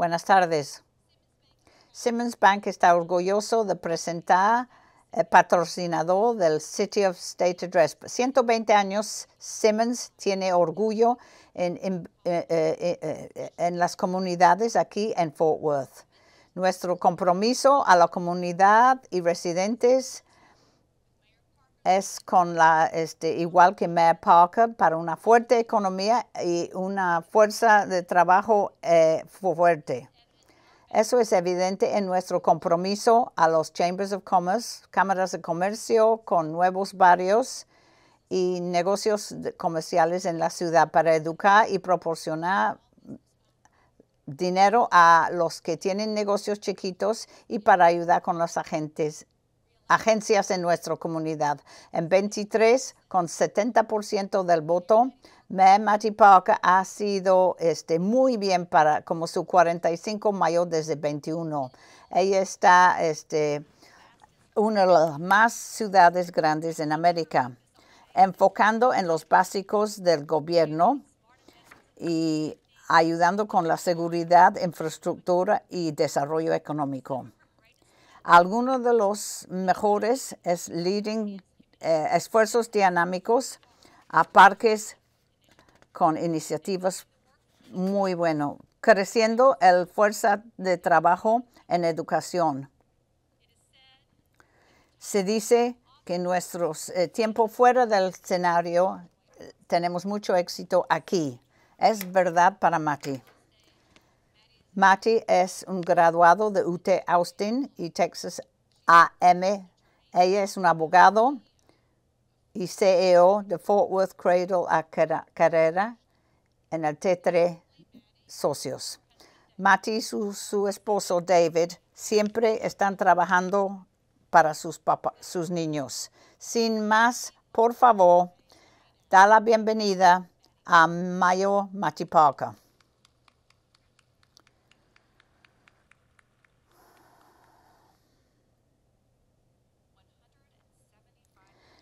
Buenas tardes. Simmons Bank está orgulloso de presentar el patrocinador del City of State Address. 120 años, Simmons tiene orgullo en, eh, eh, eh, en las comunidades aquí en Fort Worth. Nuestro compromiso a la comunidad y residentes es con la, este, igual que Mayor Parker, para una fuerte economía y una fuerza de trabajo eh, fuerte. Eso es evidente en nuestro compromiso a los Chambers of Commerce, cámaras de comercio con nuevos barrios y negocios comerciales en la ciudad para educar y proporcionar dinero a los que tienen negocios chiquitos y para ayudar con los agentes agencias en nuestra comunidad. En 23, con 70% del voto, Matty Park ha sido este, muy bien para como su 45 mayor desde 21. Ella está este, una de las más ciudades grandes en América, enfocando en los básicos del gobierno y ayudando con la seguridad, infraestructura y desarrollo económico. Alguno de los mejores es leading eh, esfuerzos dinámicos a parques con iniciativas muy bueno, creciendo el fuerza de trabajo en educación. Se dice que nuestro eh, tiempo fuera del escenario eh, tenemos mucho éxito aquí. Es verdad para Mati. Matty es un graduado de UT Austin y Texas AM. Ella es un abogado y CEO de Fort Worth Cradle a Carrera en el T3 Socios. Matty y su, esposo David siempre están trabajando para sus, sus niños. Sin más, por favor, da la bienvenida a Mayo Mati Parker.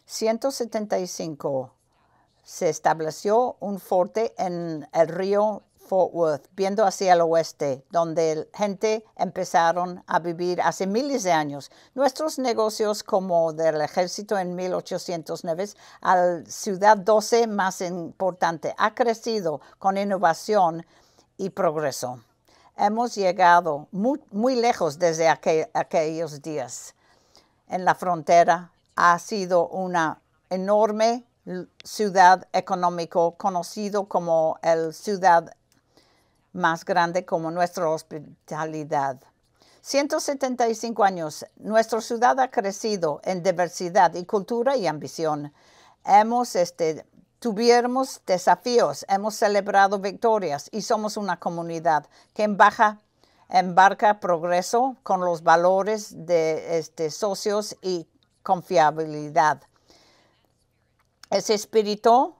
175 se estableció un fuerte en el río Fort Worth, viendo hacia el oeste, donde gente empezaron a vivir hace miles de años. Nuestros negocios como del ejército en 1809 al ciudad 12 más importante ha crecido con innovación y progreso. Hemos llegado muy, lejos desde aquellos días en la frontera ha sido una enorme ciudad económico conocido como el ciudad más grande como nuestra hospitalidad. 175 años, nuestra ciudad ha crecido en diversidad y cultura y ambición. Hemos este, tuvimos desafíos, hemos celebrado victorias y somos una comunidad que embaja, embarca progreso con los valores de este, socios y confiabilidad. Ese espíritu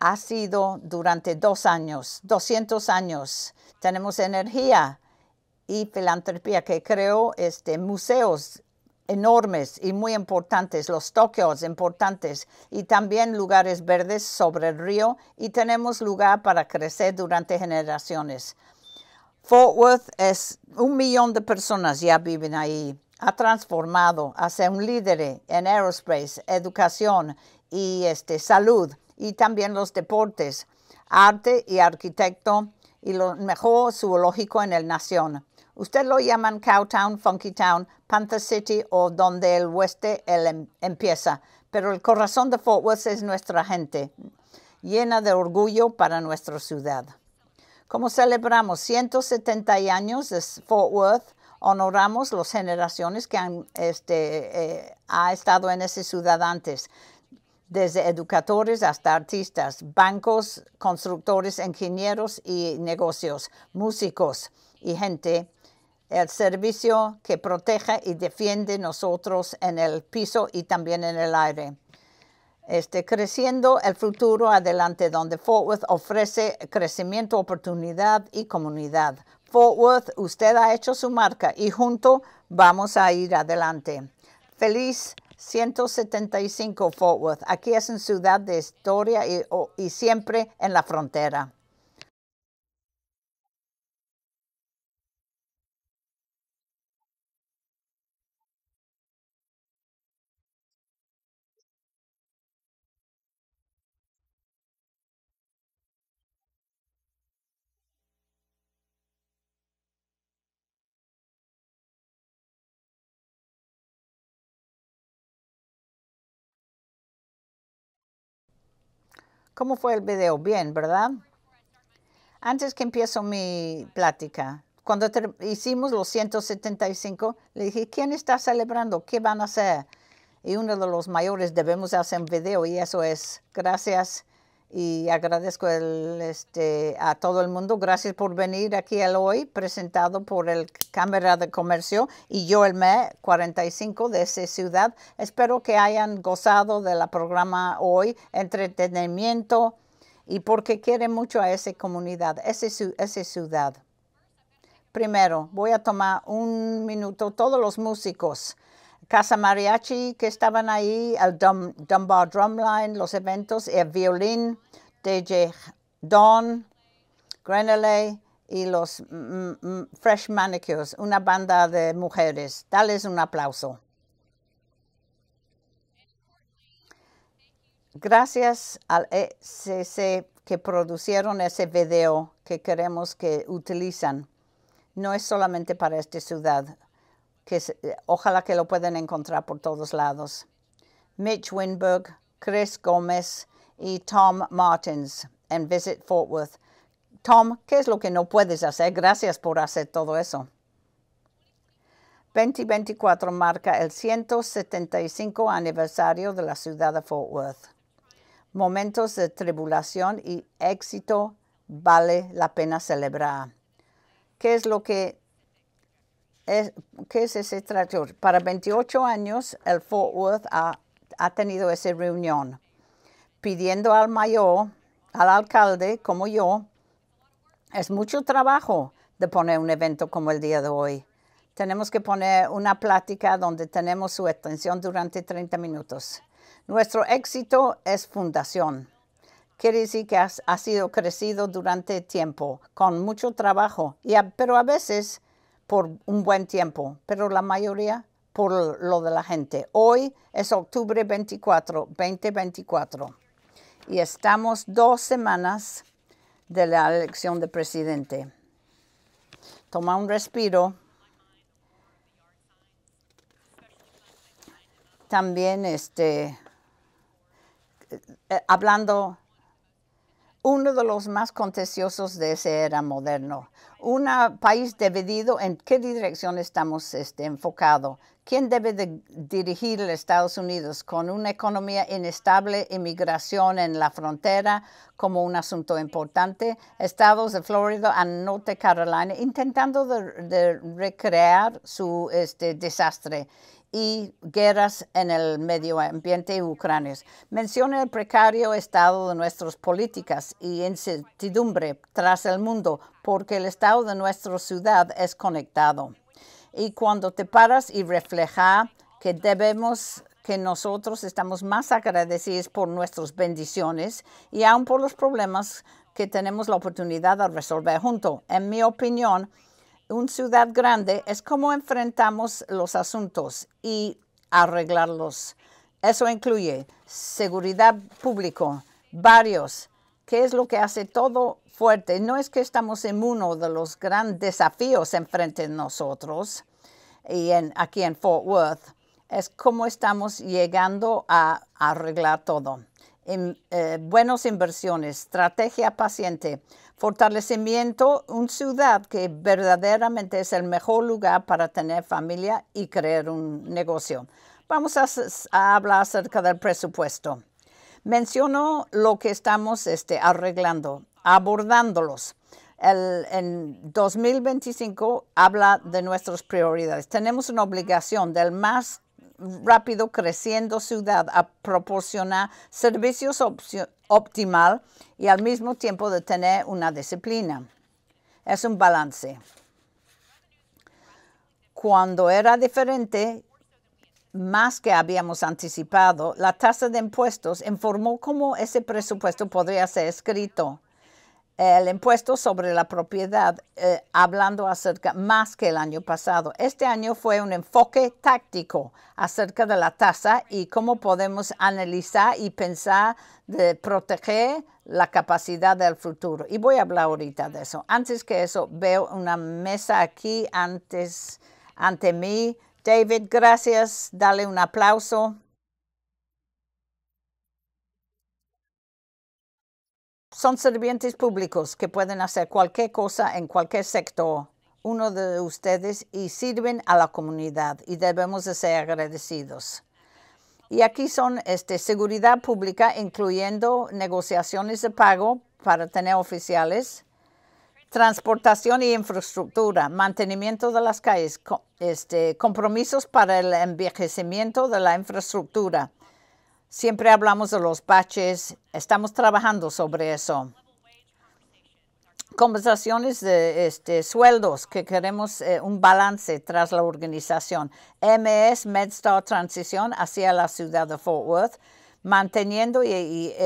ha sido durante dos años, 200 años. Tenemos energía y filantropía que creó este, museos enormes y muy importantes, los Tokios importantes y también lugares verdes sobre el río y tenemos lugar para crecer durante generaciones. Fort Worth es un millón de personas ya viven ahí ha transformado hacia un líder en aerospace, educación y este, salud y también los deportes, arte y arquitecto y lo mejor zoológico en el nación. Usted lo llaman Cowtown, Funky Town, Panther City o donde el oeste em, empieza, pero el corazón de Fort Worth es nuestra gente, llena de orgullo para nuestra ciudad. Como celebramos 170 años de Fort Worth, honoramos las generaciones que han este, eh, ha estado en ese ciudad antes, desde educadores hasta artistas, bancos, constructores, ingenieros y negocios, músicos y gente. El servicio que protege y defiende nosotros en el piso y también en el aire. Este, creciendo el futuro adelante, donde Fort Worth ofrece crecimiento, oportunidad y comunidad. Fort Worth, usted ha hecho su marca y junto vamos a ir adelante. Feliz 175 Fort Worth. Aquí es en Ciudad de Historia y siempre en la frontera. ¿Cómo fue el video? Bien, ¿verdad? Antes que empiezo mi plática, cuando hicimos los 175, le dije, ¿quién está celebrando? ¿Qué van a hacer? Y uno de los mayores debemos hacer un video y eso es, gracias y agradezco el, este, a todo el mundo. Gracias por venir aquí hoy, presentado por el Cámara de Comercio y yo, el ME 45 de esa ciudad. Espero que hayan gozado de la programa hoy, entretenimiento y porque quieren mucho a esa comunidad, esa, esa ciudad. Primero, voy a tomar un minuto, todos los músicos. Casa Mariachi que estaban ahí, el Dunbar Drumline, los eventos, el violín, DJ Don, Grenelle y los mm, mm, Fresh Manicures, una banda de mujeres. Dales un aplauso. Gracias al ECC que producieron ese video que queremos que utilizan. No es solamente para esta ciudad, que eh, ojalá que lo puedan encontrar por todos lados. Mitch Winberg, Chris Gómez y Tom Martins en Visit Fort Worth. Tom, ¿qué es lo que no puedes hacer? Gracias por hacer todo eso. 2024 marca el 175 aniversario de la ciudad de Fort Worth. Momentos de tribulación y éxito vale la pena celebrar. ¿Qué es lo que ¿qué es ese Para 28 años, el Fort Worth ha, tenido esa reunión, pidiendo al mayor, al alcalde, como yo, es mucho trabajo de poner un evento como el día de hoy. Tenemos que poner una plática donde tenemos su extensión durante 30 minutos. Nuestro éxito es fundación. Quiere decir que ha sido crecido durante tiempo, con mucho trabajo, y pero a veces por un buen tiempo, pero la mayoría por lo de la gente. Hoy es octubre 24, 2024, y estamos dos semanas de la elección de presidente. Toma un respiro. También este, eh, hablando uno de los más contenciosos de ese era moderno. Un país dividido en qué dirección estamos este, enfocado. ¿Quién debe dirigir los Estados Unidos con una economía inestable, inmigración en la frontera como un asunto importante? Estados de Florida a Norte Carolina intentando recrear su este, desastre y guerras en el medio ambiente y Menciona el precario estado de nuestras políticas y incertidumbre tras el mundo porque el estado de nuestra ciudad es conectado. Y cuando te paras y refleja que debemos que nosotros estamos más agradecidos por nuestras bendiciones y aún por los problemas que tenemos la oportunidad de resolver juntos. En mi opinión, un ciudad grande es cómo enfrentamos los asuntos y arreglarlos. Eso incluye seguridad pública, barrios, que es lo que hace todo fuerte. No es que estamos en uno de los grandes desafíos enfrente de nosotros y en, aquí en Fort Worth. Es cómo estamos llegando a arreglar todo en, eh, buenas inversiones, estrategia paciente, fortalecimiento, una ciudad que verdaderamente es el mejor lugar para tener familia y crear un negocio. Vamos a, hablar acerca del presupuesto. Menciono lo que estamos este, arreglando, abordándolos. El, en 2025 habla de nuestras prioridades. Tenemos una obligación del más rápido creciendo ciudad a proporcionar servicios optimal y al mismo tiempo de tener una disciplina. Es un balance. Cuando era diferente, más que habíamos anticipado, la tasa de impuestos informó cómo ese presupuesto podría ser escrito el impuesto sobre la propiedad, eh, hablando acerca más que el año pasado. Este año fue un enfoque táctico acerca de la tasa y cómo podemos analizar y pensar de proteger la capacidad del futuro. Y voy a hablar ahorita de eso. Antes que eso, veo una mesa aquí antes, ante mí. David, gracias. Dale un aplauso. son servientes públicos que pueden hacer cualquier cosa en cualquier sector, uno de ustedes, y sirven a la comunidad y debemos de ser agradecidos. Y aquí son este, seguridad pública, incluyendo negociaciones de pago para tener oficiales, transportación y infraestructura, mantenimiento de las calles, este, compromisos para el envejecimiento de la infraestructura, Siempre hablamos de los baches. Estamos trabajando sobre eso. Conversaciones de este, sueldos, que queremos eh, un balance tras la organización. MS MedStar Transición hacia la ciudad de Fort Worth, manteniendo y, eh,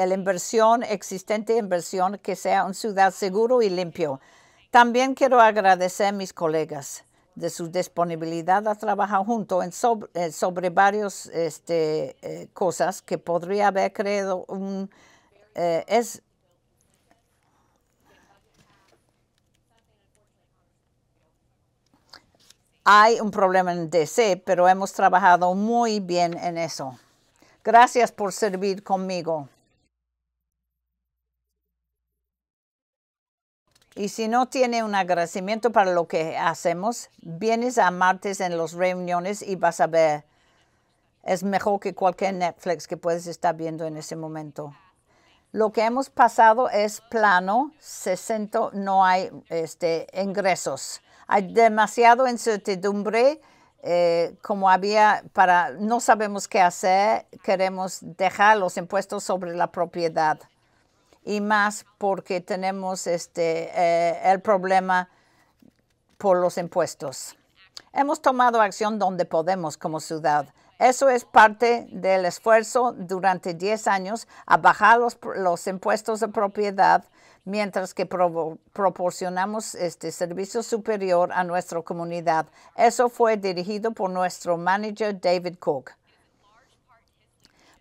eh, la inversión existente, inversión que sea una ciudad seguro y limpio. También quiero agradecer a mis colegas de su disponibilidad a trabajar junto en eh, sobre, sobre varias este, eh, cosas que podría haber creado un... Eh, es, hay un problema en DC, pero hemos trabajado muy bien en eso. Gracias por servir conmigo. Y si no tiene un agradecimiento para lo que hacemos, vienes a martes en las reuniones y vas a ver. Es mejor que cualquier Netflix que puedes estar viendo en ese momento. Lo que hemos pasado es plano, 60, no hay este, ingresos. Hay demasiado incertidumbre, eh, como había para, no sabemos qué hacer, queremos dejar los impuestos sobre la propiedad y más porque tenemos este, eh, el problema por los impuestos. Hemos tomado acción donde podemos como ciudad. Eso es parte del esfuerzo durante 10 años a bajar los, impuestos de propiedad mientras que proporcionamos este servicio superior a nuestra comunidad. Eso fue dirigido por nuestro manager David Cook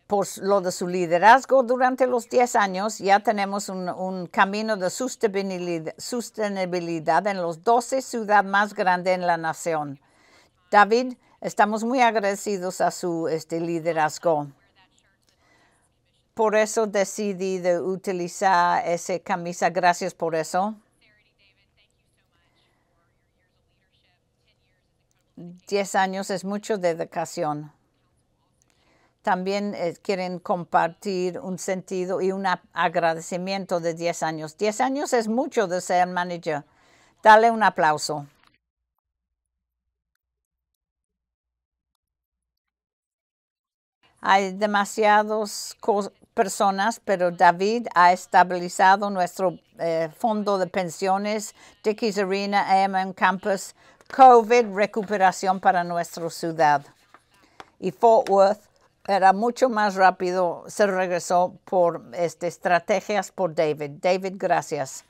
por pues, lo de su liderazgo durante los 10 años, ya tenemos un, camino de sostenibilidad, en los 12 ciudades más grandes en la nación. David, estamos muy agradecidos a su este, liderazgo. Por eso decidí utilizar esa camisa. Gracias por eso. 10 años es mucho dedicación. También eh, quieren compartir un sentido y un agradecimiento de 10 años. 10 años es mucho de ser manager. Dale un aplauso. Hay demasiadas personas, pero David ha estabilizado nuestro eh, fondo de pensiones, Dickies Arena, AMM Campus, COVID, recuperación para nuestra ciudad. Y Fort Worth era mucho más rápido, se regresó por este, estrategias por David. David, gracias.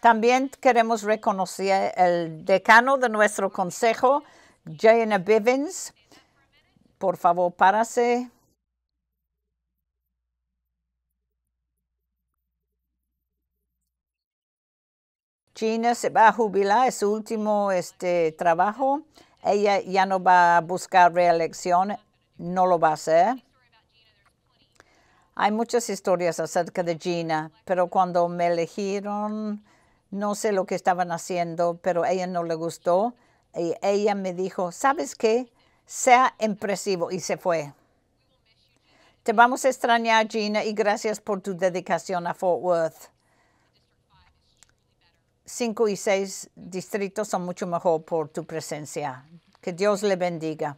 También queremos reconocer el decano de nuestro consejo, Jana Bivens. Por favor, párase. Gina se va a jubilar, es su último este, trabajo. Ella ya no va a buscar reelección no lo va a hacer. Hay muchas historias acerca de Gina, pero cuando me eligieron, no sé lo que estaban haciendo, pero a ella no le gustó. Y ella me dijo, ¿sabes qué? Sea impresivo y se fue. Te vamos a extrañar, Gina, y gracias por tu dedicación a Fort Worth. Cinco y seis distritos son mucho mejor por tu presencia. Que Dios le bendiga.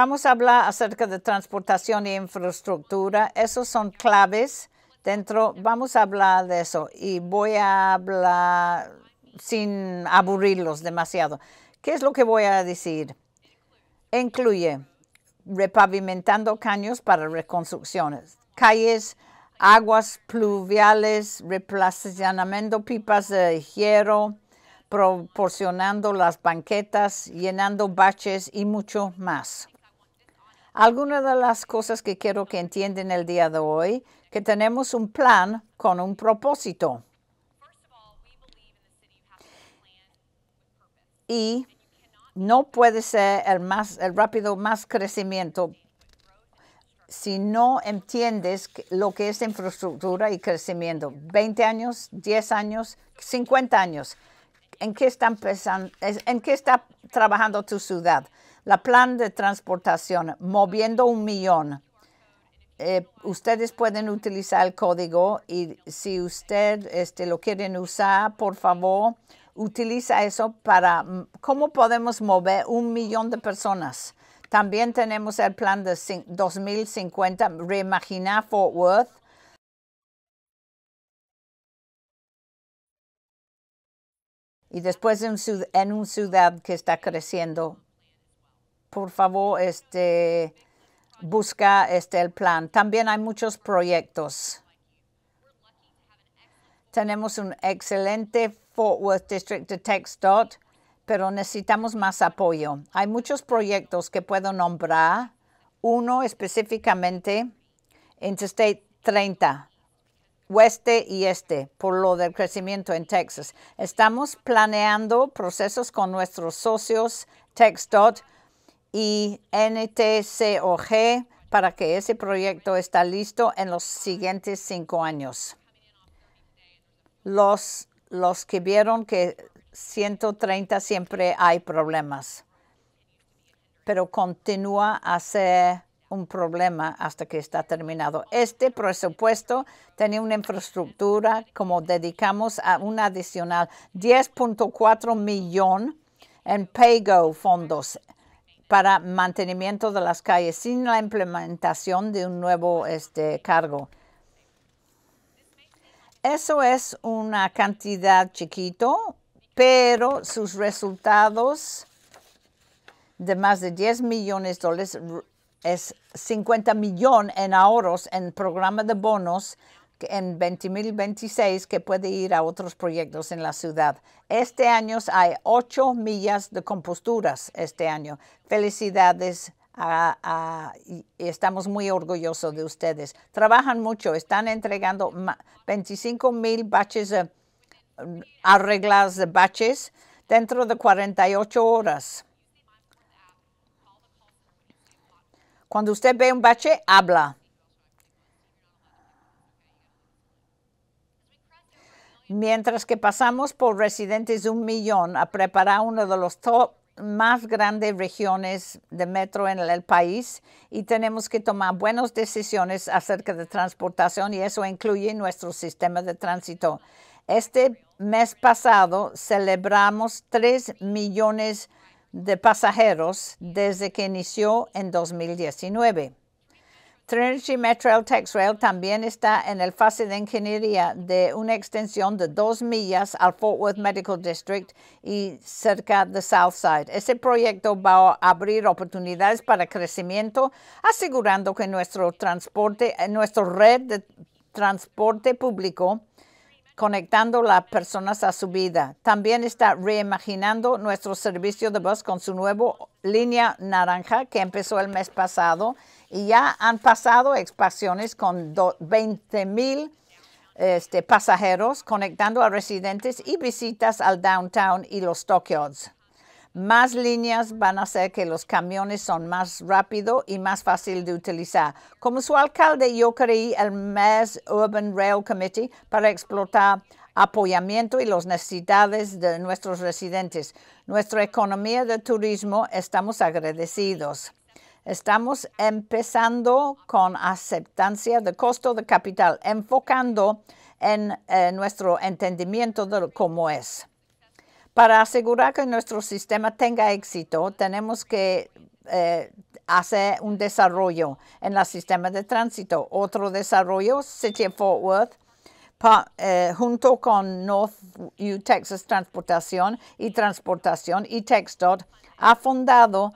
Vamos a hablar acerca de transportación e infraestructura. Esos son claves dentro. Vamos a hablar de eso y voy a hablar sin aburrirlos demasiado. ¿Qué es lo que voy a decir? Incluye repavimentando caños para reconstrucciones, calles, aguas pluviales, replacionando pipas de hierro, proporcionando las banquetas, llenando baches y mucho más. Algunas de las cosas que quiero que entiendan el día de hoy, que tenemos un plan con un propósito. Y no puede ser el, más, el rápido más crecimiento si no entiendes lo que es infraestructura y crecimiento. 20 años, 10 años, 50 años. ¿En qué, ¿En qué está trabajando tu ciudad? La plan de transportación, moviendo un millón. Eh, ustedes pueden utilizar el código y si usted este, lo quieren usar, por favor, utiliza eso para mm, cómo podemos mover un millón de personas. También tenemos el plan de 2050, reimaginar Fort Worth. Y después en, en una ciudad que está creciendo por favor, este, busca este, el plan. También hay muchos proyectos. Tenemos un excelente Fort Worth District de Dot, pero necesitamos más apoyo. Hay muchos proyectos que puedo nombrar. Uno específicamente, Interstate 30, oeste y este, por lo del crecimiento en Texas. Estamos planeando procesos con nuestros socios Dot y NTCOG para que ese proyecto está listo en los siguientes cinco años. Los, los que vieron que 130 siempre hay problemas, pero continúa a ser un problema hasta que está terminado. Este presupuesto tenía una infraestructura como dedicamos a un adicional 10.4 millón en PayGo fondos para mantenimiento de las calles sin la implementación de un nuevo este, cargo. Eso es una cantidad chiquito, pero sus resultados de más de 10 millones de dólares es 50 millones en ahorros en programa de bonos en 20.026 que puede ir a otros proyectos en la ciudad. Este año hay 8 millas de composturas este año. Felicidades. y estamos muy orgullosos de ustedes. Trabajan mucho, están entregando 25.000 mil baches, eh, arreglas de baches dentro de 48 horas. Cuando usted ve un bache, habla. mientras que pasamos por residentes de un millón a preparar una de los top más grandes regiones de metro en el país y tenemos que tomar buenas decisiones acerca de transportación y eso incluye nuestro sistema de tránsito. Este mes pasado celebramos 3 millones de pasajeros desde que inició en 2019. Trinity Metro Tex Rail también está en el fase de ingeniería de una extensión de dos millas al Fort Worth Medical District y cerca de Southside. Ese proyecto va a abrir oportunidades para crecimiento, asegurando que nuestro transporte, nuestra red de transporte público conectando las personas a su vida. También está reimaginando nuestro servicio de bus con su nueva línea naranja que empezó el mes pasado y ya han pasado expansiones con 20 mil este, pasajeros conectando a residentes y visitas al downtown y los stockyards. Más líneas van a hacer que los camiones son más rápido y más fácil de utilizar. Como su alcalde, yo creí el Mass Urban Rail Committee para explotar apoyamiento y las necesidades de nuestros residentes. Nuestra economía de turismo estamos agradecidos. Estamos empezando con aceptancia de costo de capital, enfocando en eh, nuestro entendimiento de cómo es. Para asegurar que nuestro sistema tenga éxito, tenemos que eh, hacer un desarrollo en el sistema de tránsito. Otro desarrollo, City of Fort Worth, eh, junto con North U Texas Transportación y Transportación y TxDOT, ha fundado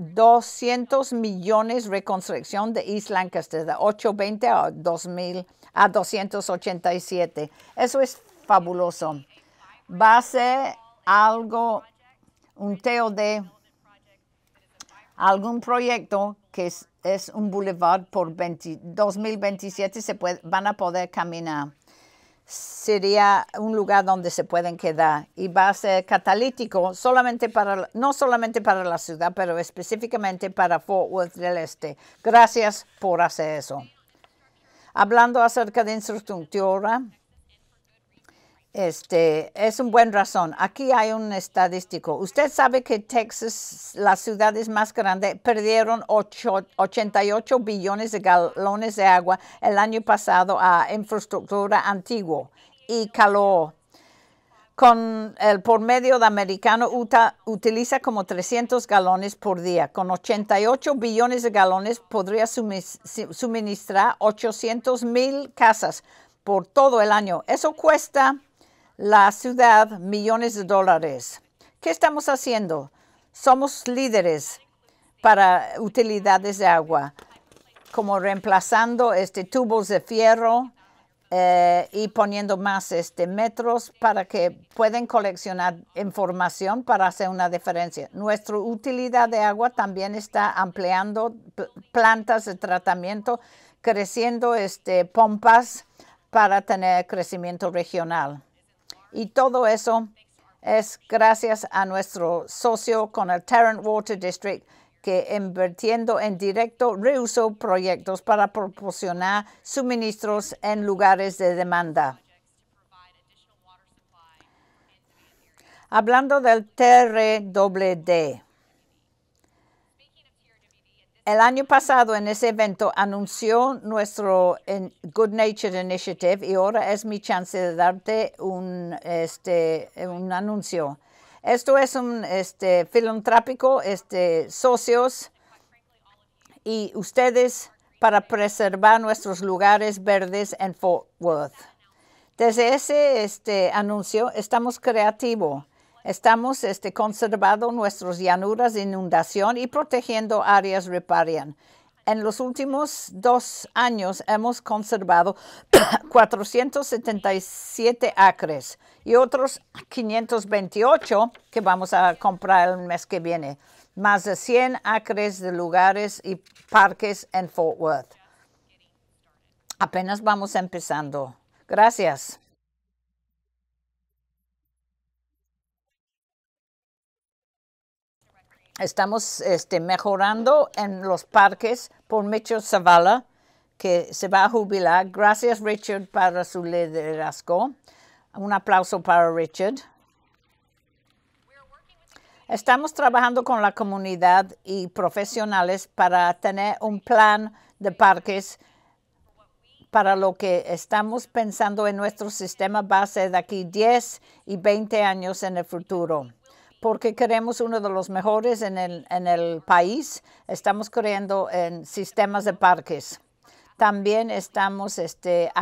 200 millones reconstrucción de East Lancaster, de 820 a, 2000, a 287. Eso es fabuloso. Va a ser algo, un teo de algún proyecto que es, un boulevard por mil 2027, se puede, van a poder caminar sería un lugar donde se pueden quedar y va a ser catalítico solamente para, no solamente para la ciudad, pero específicamente para Fort Worth del Este. Gracias por hacer eso. Hablando acerca de infraestructura, este, es un buen razón. Aquí hay un estadístico. Usted sabe que Texas, las ciudades más grandes, perdieron 88 billones de galones de agua el año pasado a infraestructura antigua y calor. Con el por medio de americano Utah utiliza como 300 galones por día. Con 88 billones de galones podría suministrar 800 mil casas por todo el año. Eso cuesta la ciudad millones de dólares. ¿Qué estamos haciendo? Somos líderes para utilidades de agua, como reemplazando este tubos de fierro eh, y poniendo más este, metros para que puedan coleccionar información para hacer una diferencia. Nuestra utilidad de agua también está ampliando plantas de tratamiento, creciendo este, pompas para tener crecimiento regional. Y todo eso es gracias a nuestro socio con el Tarrant Water District, que invirtiendo en directo reuso proyectos para proporcionar suministros en lugares de demanda. Hablando del TRWD, el año pasado en ese evento anunció nuestro Good Natured Initiative y ahora es mi chance de darte un, este, un anuncio. Esto es un este, filantrópico, este, socios y ustedes para preservar nuestros lugares verdes en Fort Worth. Desde ese este, anuncio estamos creativos Estamos este, conservando nuestras llanuras de inundación y protegiendo áreas riparian. En los últimos dos años hemos conservado 477 acres y otros 528 que vamos a comprar el mes que viene, más de 100 acres de lugares y parques en Fort Worth. Apenas vamos empezando. Gracias. estamos este, mejorando en los parques por Mitchell Zavala, que se va a jubilar. Gracias, Richard, para su liderazgo. Un aplauso para Richard. Estamos trabajando con la comunidad y profesionales para tener un plan de parques para lo que estamos pensando en nuestro sistema base de aquí 10 y 20 años en el futuro porque queremos uno de los mejores en el, en el país. Estamos creando en sistemas de parques. También estamos este,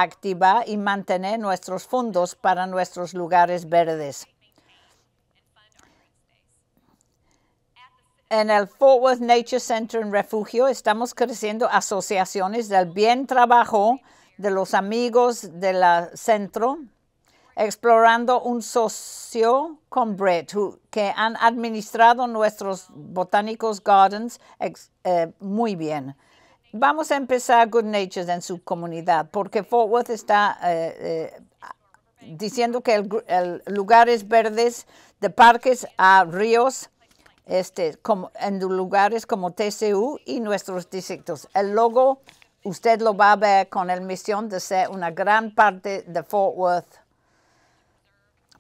y mantener nuestros fondos para nuestros lugares verdes. En el Fort Worth Nature Center en Refugio estamos creciendo asociaciones del bien trabajo de los amigos del centro explorando un socio con Brett, que han administrado nuestros botánicos gardens eh, muy bien. Vamos a empezar Good Nature's en su comunidad, porque Fort Worth está eh, eh, diciendo que el, lugares verdes de parques a ríos, este, como, en lugares como TCU y nuestros distritos. El logo usted lo va a ver con la misión de ser una gran parte de Fort Worth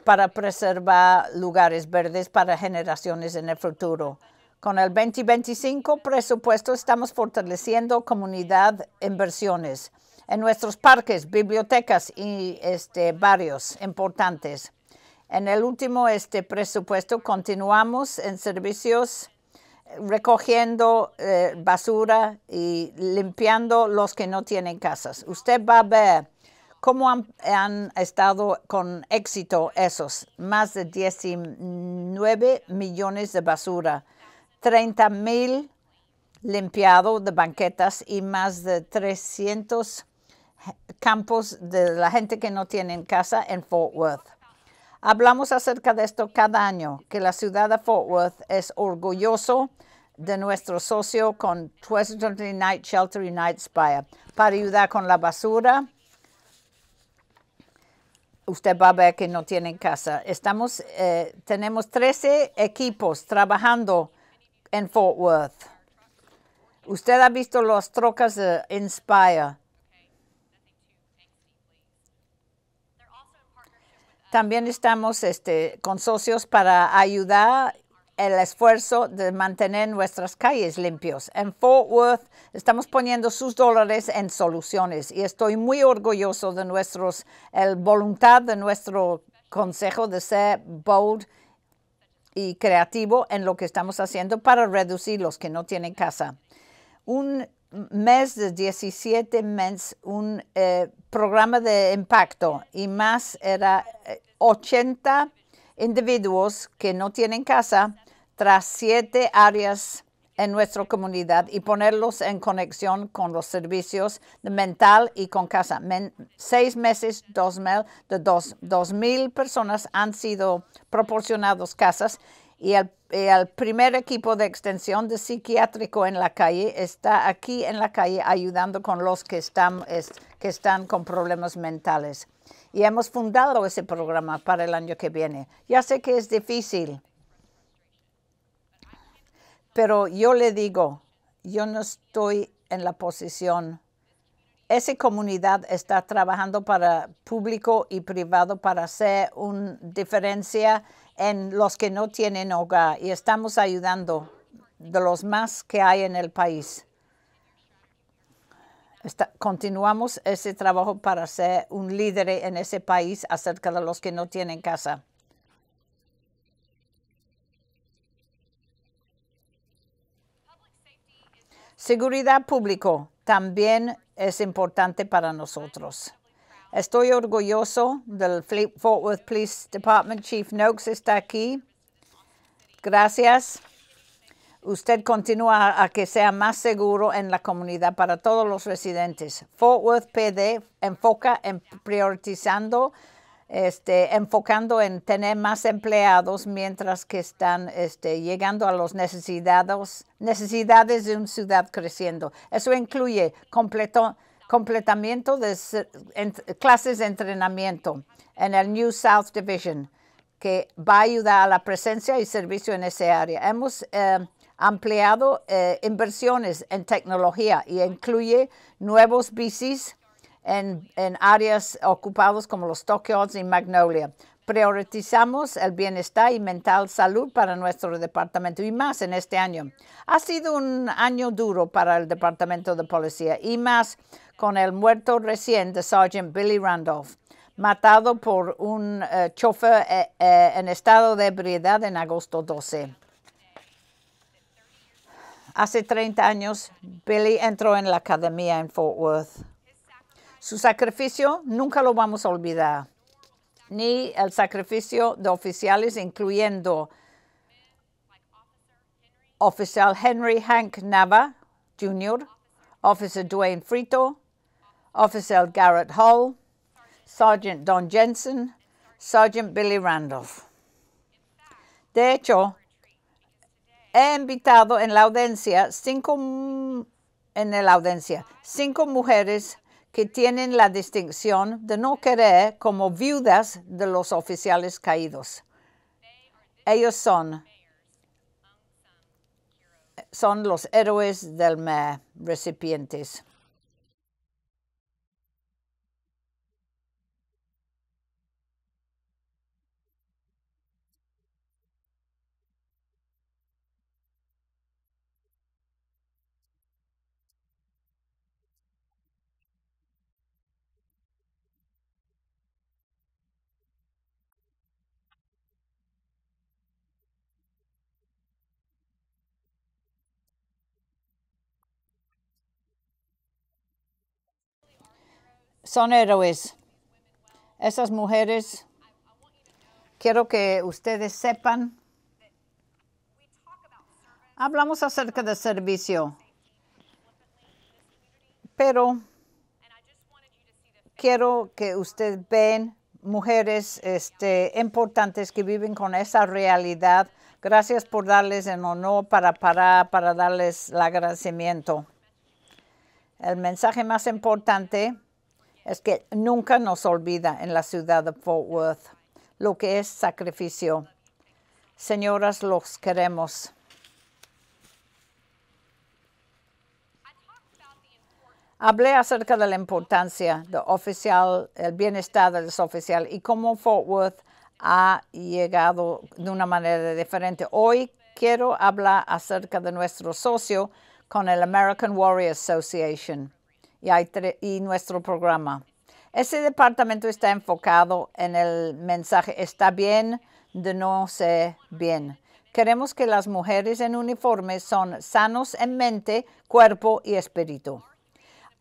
para preservar lugares verdes para generaciones en el futuro. Con el 2025 presupuesto estamos fortaleciendo comunidad inversiones en nuestros parques, bibliotecas y este, barrios importantes. En el último este presupuesto continuamos en servicios recogiendo eh, basura y limpiando los que no tienen casas. Usted va a ver ¿Cómo han, estado con éxito esos? Más de 19 millones de basura, 30 mil limpiado de banquetas y más de 300 campos de la gente que no tiene casa en Fort Worth. Hablamos acerca de esto cada año, que la ciudad de Fort Worth es orgulloso de nuestro socio con Night Shelter United Spire para ayudar con la basura, usted va a ver que no tienen casa. Estamos, eh, tenemos 13 equipos trabajando en Fort Worth. Usted ha visto las trocas de Inspire. También estamos este, con socios para ayudar el esfuerzo de mantener nuestras calles limpias. En Fort Worth estamos poniendo sus dólares en soluciones y estoy muy orgulloso de nuestros, el voluntad de nuestro consejo de ser bold y creativo en lo que estamos haciendo para reducir los que no tienen casa. Un mes de 17 meses, un eh, programa de impacto y más era 80 eh, individuos que no tienen casa tras siete áreas en nuestra comunidad y ponerlos en conexión con los servicios de mental y con casa. seis meses, dos mil, de dos, mil personas han sido proporcionados casas y el, primer equipo de extensión de psiquiátrico en la calle está aquí en la calle ayudando con los que están, que están con problemas mentales. Y hemos fundado ese programa para el año que viene. Ya sé que es difícil pero yo le digo, yo no estoy en la posición. Esa comunidad está trabajando para público y privado para hacer una diferencia en los que no tienen hogar y estamos ayudando de los más que hay en el país. continuamos ese trabajo para ser un líder en ese país acerca de los que no tienen casa. Seguridad Público también es importante para nosotros. Estoy orgulloso del Fort Worth Police Department. Chief Noakes está aquí. Gracias. Usted continúa a que sea más seguro en la comunidad para todos los residentes. Fort Worth PD enfoca en priorizando este, enfocando en tener más empleados mientras que están este, llegando a las necesidades, necesidades de una ciudad creciendo. Eso incluye completo, completamiento de clases de entrenamiento en el New South Division, que va a ayudar a la presencia y servicio en esa área. Hemos eh, ampliado eh, inversiones en tecnología y incluye nuevos bicis, en, en áreas ocupadas como los Tokyo y Magnolia. Priorizamos el bienestar y mental salud para nuestro departamento y más en este año. Ha sido un año duro para el departamento de policía y más con el muerto recién de Sergeant Billy Randolph, matado por un eh, chofer eh, eh, en estado de ebriedad en agosto 12. Hace 30 años, Billy entró en la academia en Fort Worth. Su sacrificio nunca lo vamos a olvidar, ni el sacrificio de oficiales, incluyendo oficial Henry Hank Nava Jr., Officer Dwayne Frito, Oficial Garrett Hall, Sergeant Don Jensen, Sergeant Billy Randolph. De hecho, he invitado en la audiencia en la audiencia cinco mujeres que tienen la distinción de no querer como viudas de los oficiales caídos. Ellos son, son los héroes del me recipientes. son héroes. Esas mujeres, quiero que ustedes sepan, hablamos acerca del servicio, pero quiero que ustedes vean mujeres este, importantes que viven con esa realidad. Gracias por darles el honor para para para darles el agradecimiento. El mensaje más importante es que nunca nos olvida en la ciudad de Fort Worth lo que es sacrificio. Señoras, los queremos. Hablé acerca de la importancia del oficial, el bienestar del oficial y cómo Fort Worth ha llegado de una manera diferente. Hoy quiero hablar acerca de nuestro socio con el American Warrior Association y, nuestro programa. Ese departamento está enfocado en el mensaje está bien de no ser bien. Queremos que las mujeres en uniforme son sanos en mente, cuerpo y espíritu.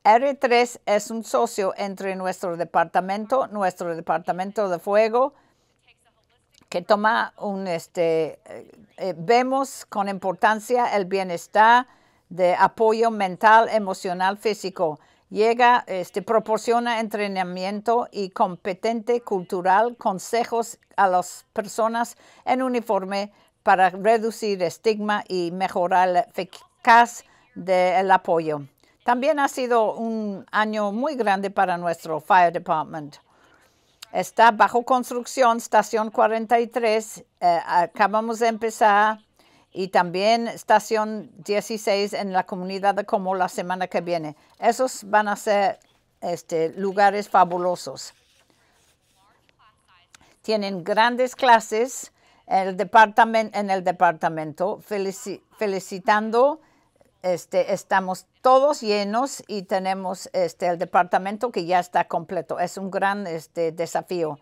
R3 es un socio entre nuestro departamento, nuestro departamento de fuego, que toma un, este, eh, eh, vemos con importancia el bienestar de apoyo mental, emocional, físico. Llega, este, proporciona entrenamiento y competente cultural, consejos a las personas en uniforme para reducir estigma y mejorar la eficaz del apoyo. También ha sido un año muy grande para nuestro Fire Department. Está bajo construcción, estación 43. Eh, acabamos de empezar y también estación 16 en la comunidad de Como la semana que viene. Esos van a ser este, lugares fabulosos. Tienen grandes clases en el, en el departamento. felicitando, este, estamos todos llenos y tenemos este, el departamento que ya está completo. Es un gran este, desafío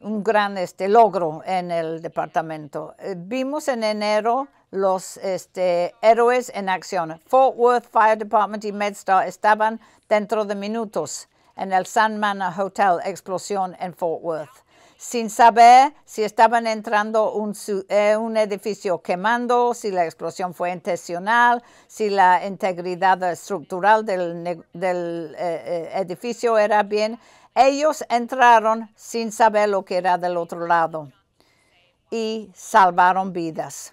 un gran este, logro en el departamento. Eh, vimos en enero los este, héroes en acción. Fort Worth Fire Department y MedStar estaban dentro de minutos en el San Hotel, explosión en Fort Worth, sin saber si estaban entrando un, eh, un edificio quemando, si la explosión fue intencional, si la integridad estructural del, del eh, edificio era bien ellos entraron sin saber lo que era del otro lado y salvaron vidas.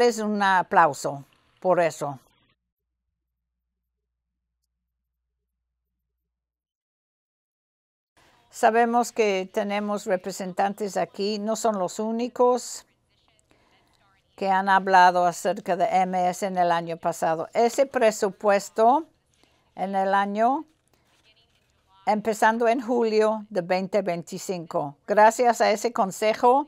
es un aplauso por eso. Sabemos que tenemos representantes aquí, no son los únicos que han hablado acerca de MS en el año pasado. Ese presupuesto en el año empezando en julio de 2025. Gracias a ese consejo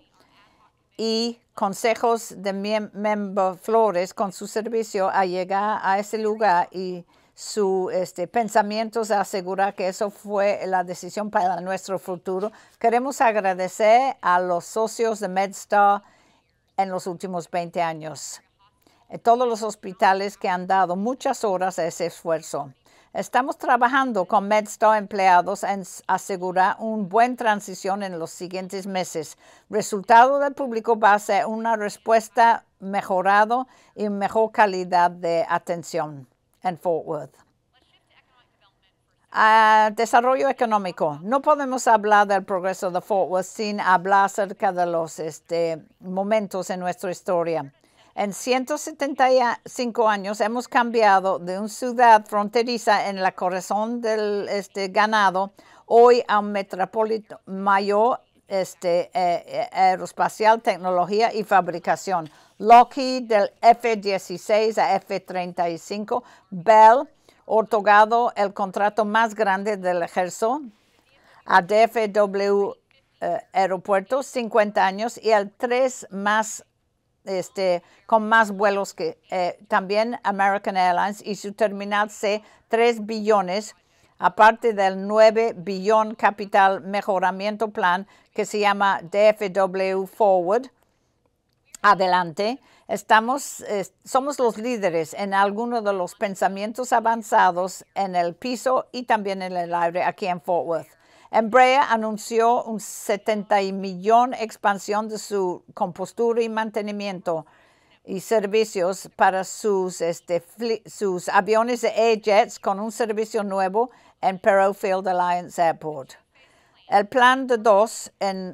y consejos de miembro Flores con su servicio a llegar a ese lugar y su este, pensamientos a asegurar que eso fue la decisión para nuestro futuro. Queremos agradecer a los socios de MedStar en los últimos 20 años. Eh, todos los hospitales que han dado muchas horas a ese esfuerzo. Estamos trabajando con MedStar empleados en asegurar una buena transición en los siguientes meses. Resultado del público va a ser una respuesta mejorada y mejor calidad de atención en Fort Worth. Ah, desarrollo económico. No podemos hablar del progreso de Fort Worth sin hablar acerca de los este, momentos en nuestra historia. En 175 años hemos cambiado de una ciudad fronteriza en la corazón del este, ganado hoy a un metropolitano mayor este, eh, eh, aeroespacial, tecnología y fabricación. Lockheed del F-16 a F-35, Bell otorgado el contrato más grande del ejército a DFW eh, Aeropuerto, 50 años, y el 3 más este, con más vuelos que eh, también American Airlines y su terminal C, 3 billones, aparte del 9 billón capital mejoramiento plan que se llama DFW Forward. Adelante, estamos, somos los líderes en algunos de los pensamientos avanzados en el piso y también en el aire aquí en Fort Worth. Embraer anunció un 70 millón expansión de su compostura y mantenimiento y servicios para sus, este, aviones de A-Jets con un servicio nuevo en Perrofield Field Alliance Airport. El plan de dos,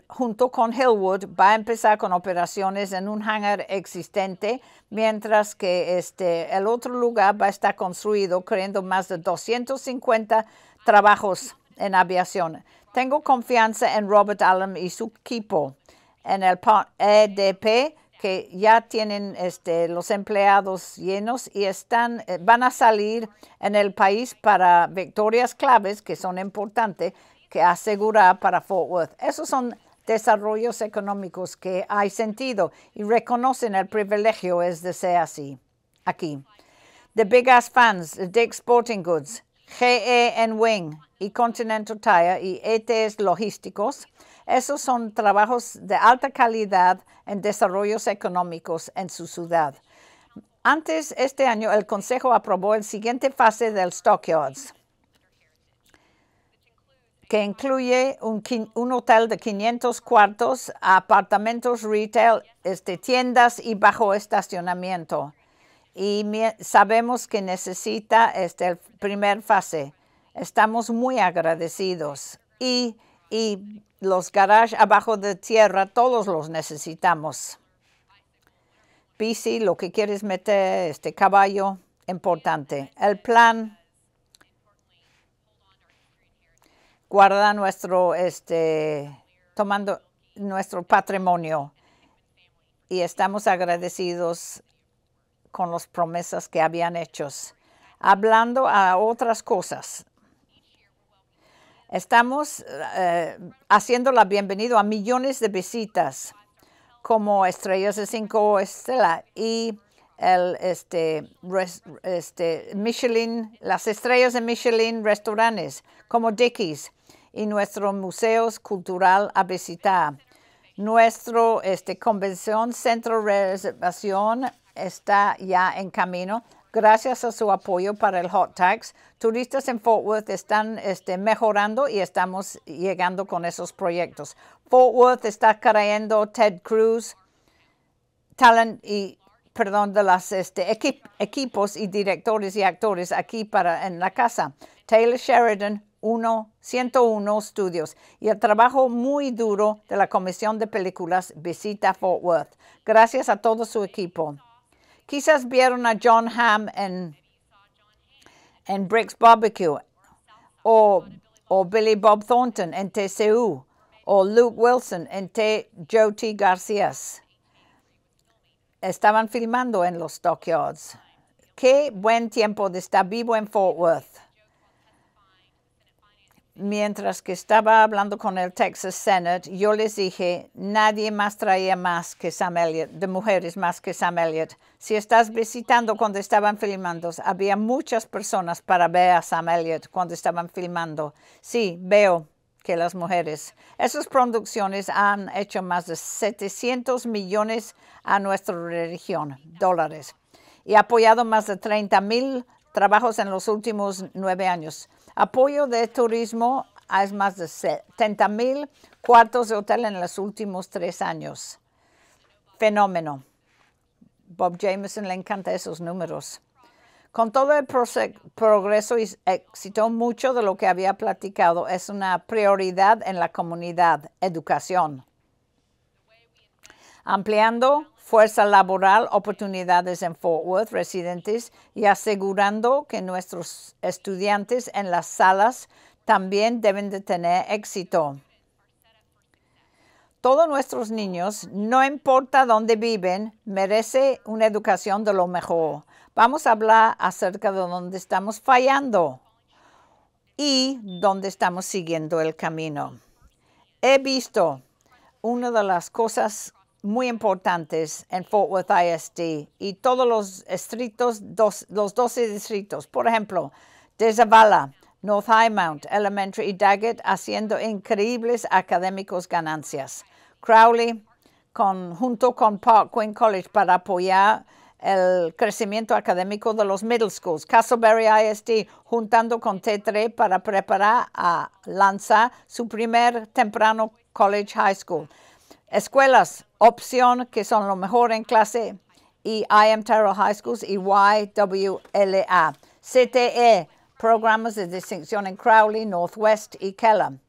junto con Hillwood, va a empezar con operaciones en un hangar existente, mientras que este, el otro lugar va a estar construido, creando más de 250 trabajos en aviación. Tengo confianza en Robert Allen y su equipo, en el EDP, que ya tienen este, los empleados llenos y están, eh, van a salir en el país para victorias claves que son importantes que asegurar para Fort Worth. Esos son desarrollos económicos que hay sentido y reconocen el privilegio es de ser así, aquí. The Big Ass Fans, Dick Sporting Goods, GE Wing y Continental Tire y ETS Logísticos. Esos son trabajos de alta calidad en desarrollos económicos en su ciudad. Antes este año, el Consejo aprobó la siguiente fase del Stockyards, que incluye un, hotel de 500 cuartos, apartamentos retail, este, tiendas y bajo estacionamiento y sabemos que necesita este, primer fase. Estamos muy agradecidos y, los garajes abajo de tierra, todos los necesitamos. Bici, lo que quieres meter, este caballo, importante. El plan, guarda nuestro, este, tomando nuestro patrimonio. Y estamos agradecidos con las promesas que habían hecho, hablando a otras cosas. Estamos eh, haciendo la bienvenida a millones de visitas como Estrellas de Cinco Estela y el, este, este Michelin, las estrellas de Michelin restaurantes como Dickies y nuestros museos Cultural a visitar. Nuestro este, Convención Centro Reservación está ya en camino. Gracias a su apoyo para el Hot Tax, turistas en Fort Worth están este, mejorando y estamos llegando con esos proyectos. Fort Worth está creando Ted Cruz, talent y perdón, de las este, equipos y directores y actores aquí para en la casa. Taylor Sheridan, 101 Studios y el trabajo muy duro de la Comisión de Películas Visita Fort Worth. Gracias a todo su equipo. Quizás vieron a John Hamm en, en Bricks Barbecue o, Billy Bob Thornton en TCU o Luke Wilson en T. Joe T. García. Estaban filmando en los Stockyards. Qué buen tiempo de estar vivo en Fort Worth mientras que estaba hablando con el Texas Senate, yo les dije, nadie más traía más que Sam Elliott, de mujeres más que Sam Elliott. Si estás visitando cuando estaban filmando, había muchas personas para ver a Sam Elliott cuando estaban filmando. Sí, veo que las mujeres. Esas producciones han hecho más de 700 millones a nuestra región, dólares, y ha apoyado más de 30 mil trabajos en los últimos nueve años. Apoyo de turismo es más de 70 mil cuartos de hotel en los últimos tres años. Fenómeno. Bob Jameson le encanta esos números. Con todo el progreso y éxito, mucho de lo que había platicado es una prioridad en la comunidad, educación. Ampliando fuerza laboral, oportunidades en Fort Worth, residentes, y asegurando que nuestros estudiantes en las salas también deben de tener éxito. Todos nuestros niños, no importa dónde viven, merecen una educación de lo mejor. Vamos a hablar acerca de dónde estamos fallando y dónde estamos siguiendo el camino. He visto una de las cosas muy importantes en Fort Worth ISD y todos los distritos, los 12 distritos. Por ejemplo, Desavala, North Highmount Elementary y Daggett haciendo increíbles académicos ganancias. Crowley, con, junto con Park Queen College para apoyar el crecimiento académico de los middle schools. Castleberry ISD, juntando con T3 para preparar a lanzar su primer temprano college high school. Escuelas, opción, que son lo mejor en clase, y IM Terrell High Schools y YWLA. CTE, programas de distinción en Crowley, Northwest y Kellam.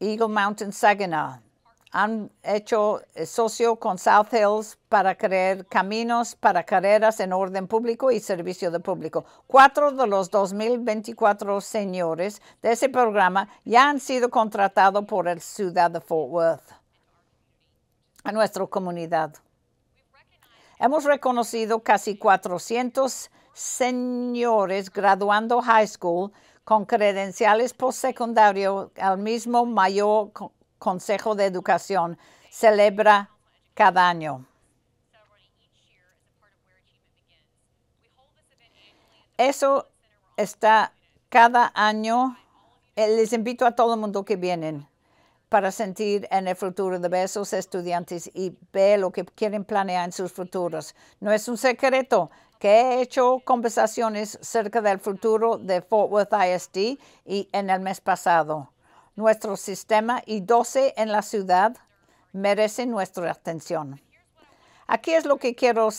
Eagle Mountain Saginaw. Han hecho eh, socio con South Hills para crear caminos para carreras en orden público y servicio de público. Cuatro de los 2024 señores de ese programa ya han sido contratados por el ciudad de Fort Worth a nuestra comunidad. Hemos reconocido casi 400 señores graduando high school con credenciales postsecundarios al mismo mayor Consejo de Educación celebra cada año. Eso está cada año. Eh, les invito a todo el mundo que vienen para sentir en el futuro de esos estudiantes y ver lo que quieren planear en sus futuros. No es un secreto que he hecho conversaciones cerca del futuro de Fort Worth ISD y en el mes pasado. Nuestro sistema y 12 en la ciudad merecen nuestra atención. Aquí es lo que quiero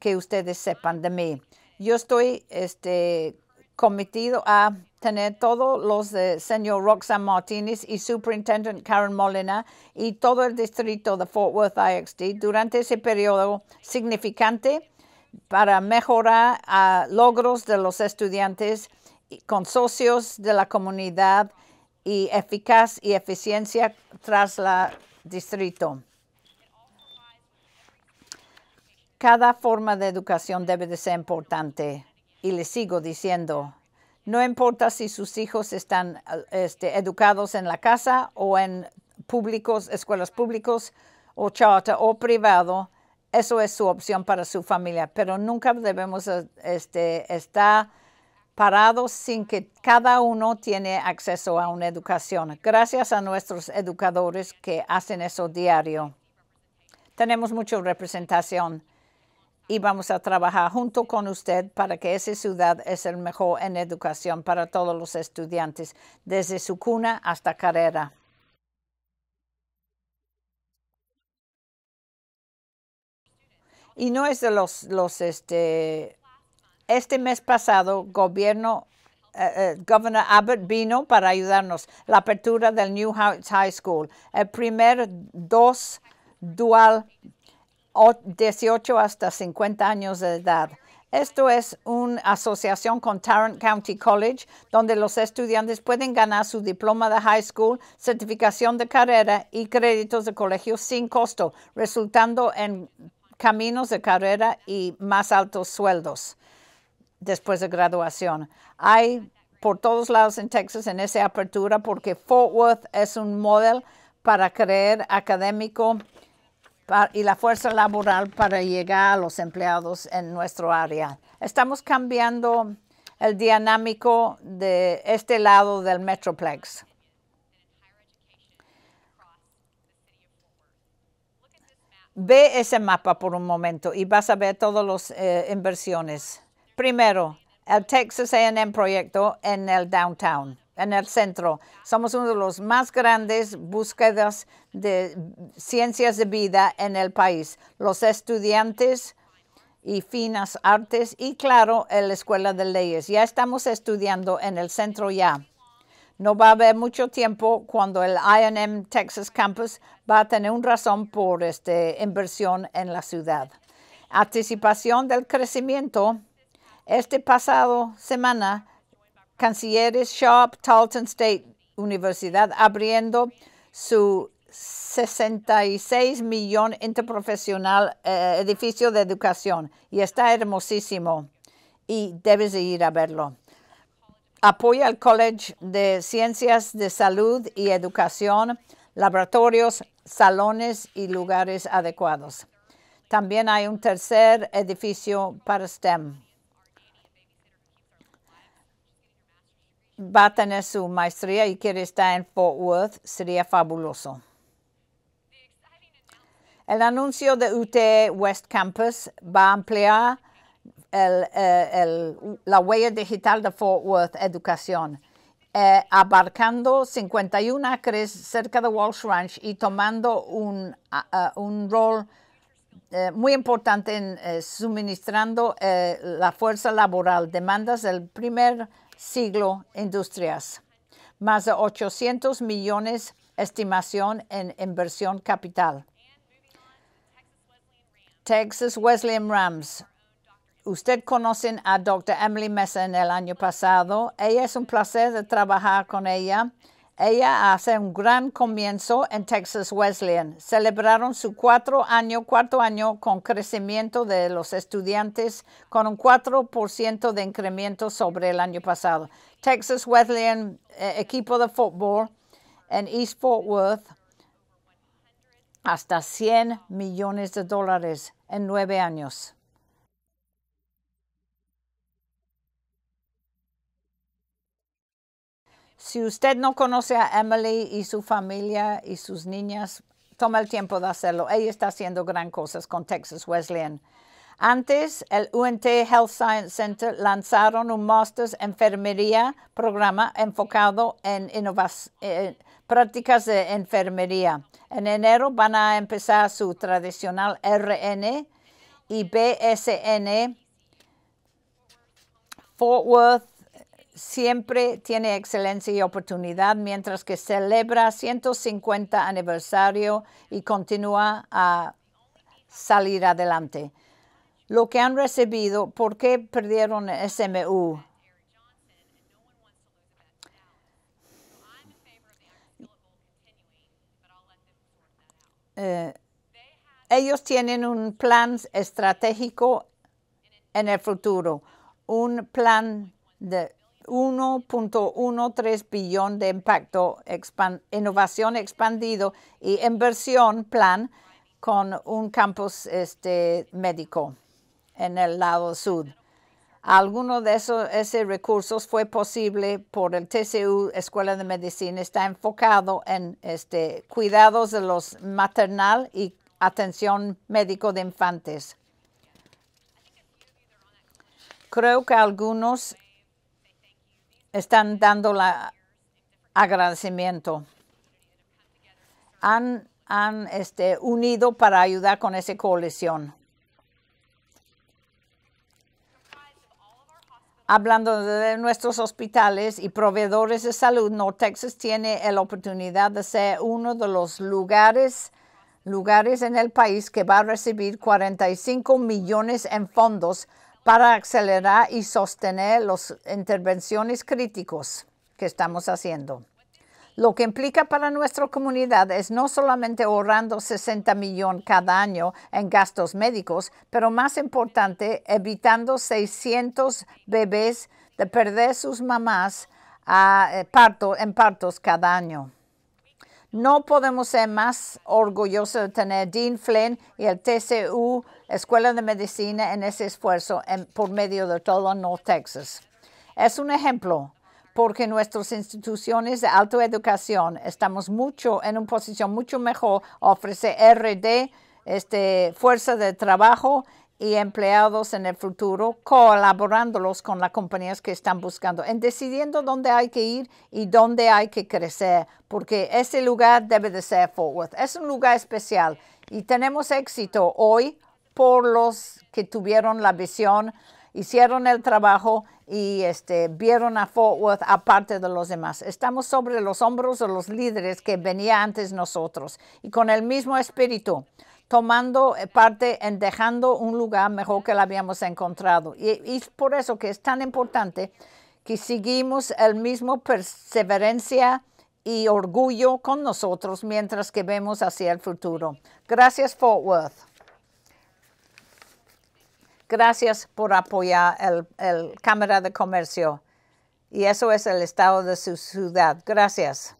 que ustedes sepan de mí. Yo estoy este, cometido a tener todos los de señor Roxanne Martínez y Superintendent Karen Molina y todo el distrito de Fort Worth IXD durante ese periodo significante para mejorar a logros de los estudiantes con socios de la comunidad y eficaz y eficiencia tras la distrito. Cada forma de educación debe de ser importante y le sigo diciendo no importa si sus hijos están eh, este, educados en la casa o en públicos, escuelas públicas o charter o privado, eso es su opción para su familia, pero nunca debemos eh, este, estar parados sin que cada uno tiene acceso a una educación. Gracias a nuestros educadores que hacen eso diario. Tenemos mucha representación y vamos a trabajar junto con usted para que esa ciudad es el mejor en educación para todos los estudiantes, desde su cuna hasta carrera. Y no es de los, los este, este mes pasado, gobierno, eh, eh, Governor Abbott vino para ayudarnos. La apertura del New High School, el primer dos dual 18 hasta 50 años de edad. Esto es una asociación con Tarrant County College, donde los estudiantes pueden ganar su diploma de high school, certificación de carrera y créditos de colegio sin costo, resultando en caminos de carrera y más altos sueldos después de graduación. Hay por todos lados en Texas en esa apertura porque Fort Worth es un modelo para creer académico y la fuerza laboral para llegar a los empleados en nuestro área. Estamos cambiando el dinámico de este lado del Metroplex. Ve ese mapa por un momento y vas a ver todas las eh, inversiones. Primero, el Texas AM proyecto en el downtown en el centro. Somos uno de los más grandes búsquedas de ciencias de vida en el país. Los estudiantes y finas artes y claro, la Escuela de Leyes. Ya estamos estudiando en el centro ya. No va a haber mucho tiempo cuando el INM Texas Campus va a tener un razón por esta inversión en la ciudad. Anticipación del crecimiento. Este pasado semana Cancilleres Sharp, talton State Universidad, abriendo su 66 millones interprofesional eh, edificio de educación y está hermosísimo y debes ir a verlo. Apoya al College de Ciencias de Salud y Educación, laboratorios, salones y lugares adecuados. También hay un tercer edificio para STEM. va a tener su maestría y quiere estar en Fort Worth, sería fabuloso. El anuncio de UT West Campus va a ampliar eh, la huella digital de Fort Worth Educación, eh, abarcando 51 acres cerca de Walsh Ranch y tomando un, rol eh, muy importante en suministrando la fuerza laboral, demandas del primer siglo industrias, más de 800 millones estimación en inversión capital. Texas Wesleyan Rams. Usted conocen a Dr. Emily Mesa en el año pasado. Ella es un placer de trabajar con ella ella hace un gran comienzo en Texas Wesleyan. Celebraron su cuatro año, cuarto año con crecimiento de los estudiantes con un 4% de incremento sobre el año pasado. Texas Wesleyan, eh, equipo de fútbol en East Fort Worth, hasta 100 millones de dólares en nueve años. Si usted no conoce a Emily y su familia y sus niñas, toma el tiempo de hacerlo. Ella está haciendo gran cosas con Texas Wesleyan. Antes, el UNT Health Science Center lanzaron un Masters Enfermería programa enfocado en eh, prácticas de enfermería. En enero van a empezar su tradicional RN y BSN Fort Worth siempre tiene excelencia y oportunidad mientras que celebra 150 aniversario y continúa a salir adelante. Lo que han recibido, ¿por qué perdieron SMU? Eh, ellos tienen un plan estratégico en el futuro, un plan de 1.13 billón de impacto, innovación expandido y inversión plan con un campus este, médico en el lado sur. Algunos de esos, recursos fue posible por el TCU, Escuela de Medicina, está enfocado en este, cuidados de los maternal y atención médico de infantes. Creo que algunos están dando la agradecimiento. Han, han este, unido para ayudar con esa coalición. Hablando de nuestros hospitales y proveedores de salud, North Texas tiene la oportunidad de ser uno de los lugares, lugares en el país que va a recibir 45 millones en fondos para acelerar y sostener las intervenciones críticas que estamos haciendo. Lo que implica para nuestra comunidad es no solamente ahorrando 60 millones cada año en gastos médicos, pero más importante, evitando 600 bebés de perder sus mamás a eh, parto, en partos cada año. No podemos ser más orgullosos de tener Dean Flynn y el TCU Escuela de Medicina en ese esfuerzo por medio de todo North Texas. Es un ejemplo porque nuestras instituciones de alta educación estamos mucho en una posición mucho mejor ofrece RD, este, fuerza de trabajo y empleados en el futuro, colaborándolos con las compañías que están buscando, en decidiendo dónde hay que ir y dónde hay que crecer, porque ese lugar debe de ser Fort Worth. Es un lugar especial y tenemos éxito hoy por los que tuvieron la visión, hicieron el trabajo y este, vieron a Fort Worth aparte de los demás. Estamos sobre los hombros de los líderes que venían antes nosotros y con el mismo espíritu tomando eh, parte en dejando un lugar mejor que lo habíamos encontrado. Y, es por eso que es tan importante que seguimos el mismo perseverancia y orgullo con nosotros mientras que vemos hacia el futuro. Gracias Fort Worth. Gracias por apoyar el, el Cámara de Comercio. Y eso es el estado de su ciudad. Gracias.